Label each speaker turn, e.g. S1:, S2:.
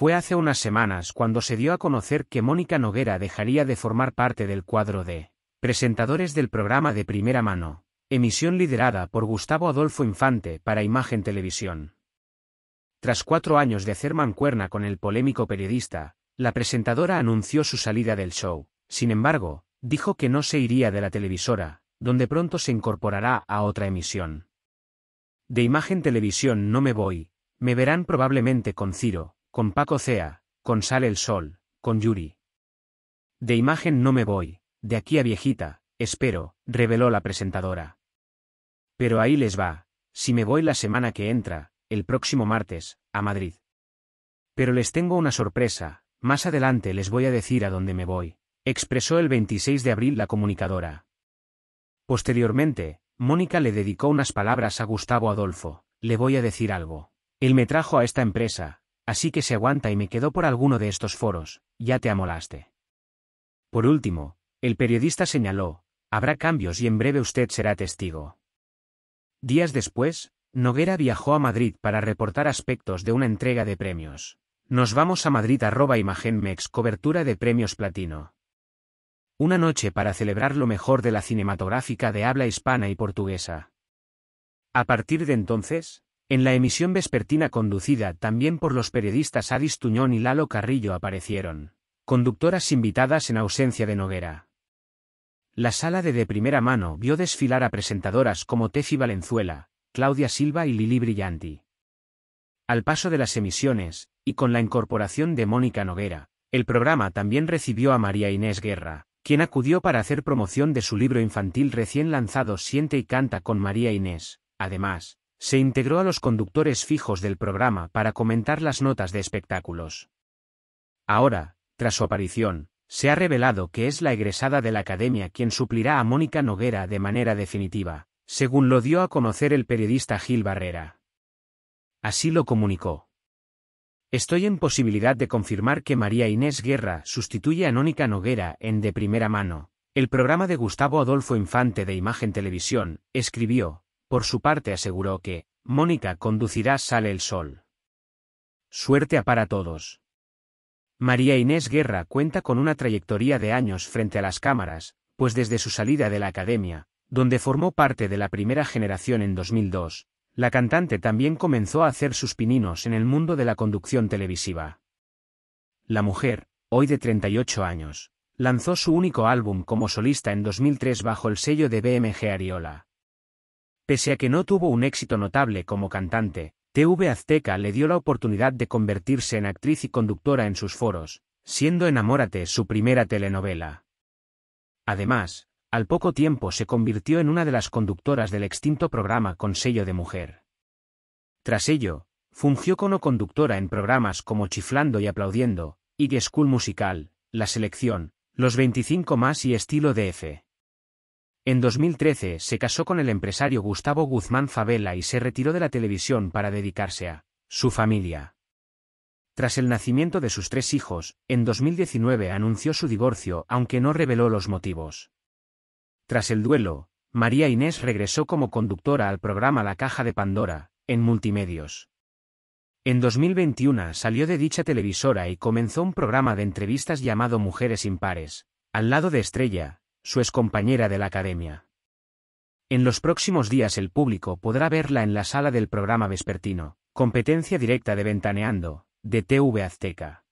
S1: Fue hace unas semanas cuando se dio a conocer que Mónica Noguera dejaría de formar parte del cuadro de presentadores del programa de primera mano, emisión liderada por Gustavo Adolfo Infante para Imagen Televisión. Tras cuatro años de hacer mancuerna con el polémico periodista, la presentadora anunció su salida del show. Sin embargo, dijo que no se iría de la televisora, donde pronto se incorporará a otra emisión. De imagen televisión no me voy, me verán probablemente con Ciro, con Paco Cea, con Sale el Sol, con Yuri. De imagen no me voy, de aquí a viejita, espero, reveló la presentadora. Pero ahí les va, si me voy la semana que entra, el próximo martes, a Madrid. Pero les tengo una sorpresa, más adelante les voy a decir a dónde me voy, expresó el 26 de abril la comunicadora. Posteriormente, Mónica le dedicó unas palabras a Gustavo Adolfo, le voy a decir algo. Él me trajo a esta empresa, Así que se aguanta y me quedó por alguno de estos foros, ya te amolaste. Por último, el periodista señaló, habrá cambios y en breve usted será testigo. Días después, Noguera viajó a Madrid para reportar aspectos de una entrega de premios. Nos vamos a Madrid arroba imagenmex cobertura de premios platino. Una noche para celebrar lo mejor de la cinematográfica de habla hispana y portuguesa. A partir de entonces, en la emisión vespertina conducida también por los periodistas Adis Tuñón y Lalo Carrillo aparecieron conductoras invitadas en ausencia de Noguera. La sala de de primera mano vio desfilar a presentadoras como Tefi Valenzuela, Claudia Silva y Lili Brillanti. Al paso de las emisiones, y con la incorporación de Mónica Noguera, el programa también recibió a María Inés Guerra, quien acudió para hacer promoción de su libro infantil recién lanzado Siente y Canta con María Inés. Además, se integró a los conductores fijos del programa para comentar las notas de espectáculos. Ahora, tras su aparición, se ha revelado que es la egresada de la academia quien suplirá a Mónica Noguera de manera definitiva, según lo dio a conocer el periodista Gil Barrera. Así lo comunicó. Estoy en posibilidad de confirmar que María Inés Guerra sustituye a Mónica Noguera en De Primera Mano. El programa de Gustavo Adolfo Infante de Imagen Televisión, escribió, por su parte aseguró que, Mónica conducirá Sale el Sol. Suerte para todos. María Inés Guerra cuenta con una trayectoria de años frente a las cámaras, pues desde su salida de la academia, donde formó parte de la primera generación en 2002, la cantante también comenzó a hacer sus pininos en el mundo de la conducción televisiva. La mujer, hoy de 38 años, lanzó su único álbum como solista en 2003 bajo el sello de BMG Ariola. Pese a que no tuvo un éxito notable como cantante, TV Azteca le dio la oportunidad de convertirse en actriz y conductora en sus foros, siendo Enamórate su primera telenovela. Además, al poco tiempo se convirtió en una de las conductoras del extinto programa con sello de mujer. Tras ello, fungió como conductora en programas como Chiflando y Aplaudiendo, y School Musical, La Selección, Los 25 más y Estilo DF. En 2013 se casó con el empresario Gustavo Guzmán Favela y se retiró de la televisión para dedicarse a su familia. Tras el nacimiento de sus tres hijos, en 2019 anunció su divorcio aunque no reveló los motivos. Tras el duelo, María Inés regresó como conductora al programa La Caja de Pandora, en multimedios. En 2021 salió de dicha televisora y comenzó un programa de entrevistas llamado Mujeres Impares, al lado de Estrella, su excompañera de la academia. En los próximos días el público podrá verla en la sala del programa vespertino, competencia directa de Ventaneando, de TV Azteca.